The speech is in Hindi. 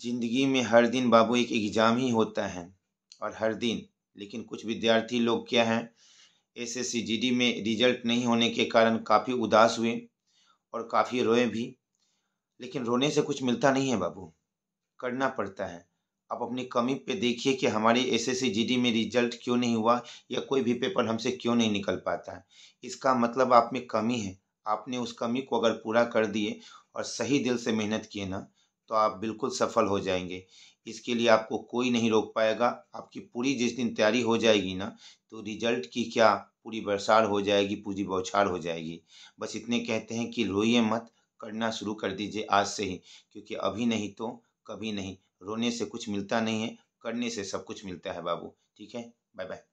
ज़िंदगी में हर दिन बाबू एक एग्ज़ाम ही होता है और हर दिन लेकिन कुछ विद्यार्थी लोग क्या हैं एस एस में रिजल्ट नहीं होने के कारण काफ़ी उदास हुए और काफ़ी रोए भी लेकिन रोने से कुछ मिलता नहीं है बाबू करना पड़ता है आप अपनी कमी पे देखिए कि हमारे एस एस में रिजल्ट क्यों नहीं हुआ या कोई भी पेपर हमसे क्यों नहीं निकल पाता है इसका मतलब आप में कमी है आपने उस कमी को अगर पूरा कर दिए और सही दिल से मेहनत किए ना तो आप बिल्कुल सफल हो जाएंगे इसके लिए आपको कोई नहीं रोक पाएगा आपकी पूरी जिस दिन तैयारी हो जाएगी ना तो रिजल्ट की क्या पूरी बरसाड़ हो जाएगी पूरी बौछार हो जाएगी बस इतने कहते हैं कि रोइए मत करना शुरू कर दीजिए आज से ही क्योंकि अभी नहीं तो कभी नहीं रोने से कुछ मिलता नहीं है करने से सब कुछ मिलता है बाबू ठीक है बाय बाय